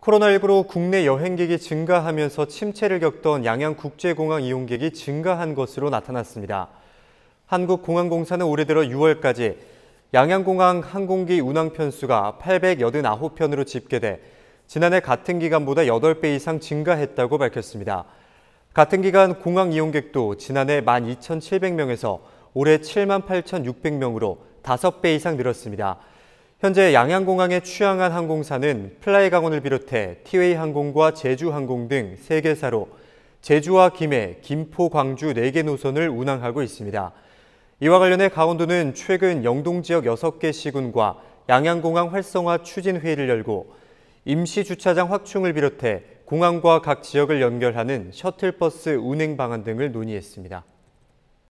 코로나19로 국내 여행객이 증가하면서 침체를 겪던 양양국제공항 이용객이 증가한 것으로 나타났습니다. 한국공항공사는 올해 들어 6월까지 양양공항 항공기 운항 편수가 889편으로 집계돼 지난해 같은 기간보다 8배 이상 증가했다고 밝혔습니다. 같은 기간 공항 이용객도 지난해 12,700명에서 올해 78,600명으로 5배 이상 늘었습니다. 현재 양양공항에 취항한 항공사는 플라이 강원을 비롯해 티웨이 항공과 제주항공 등 3개사로 제주와 김해, 김포, 광주 4개 노선을 운항하고 있습니다. 이와 관련해 강원도는 최근 영동 지역 6개 시군과 양양공항 활성화 추진 회의를 열고 임시 주차장 확충을 비롯해 공항과 각 지역을 연결하는 셔틀버스 운행 방안 등을 논의했습니다.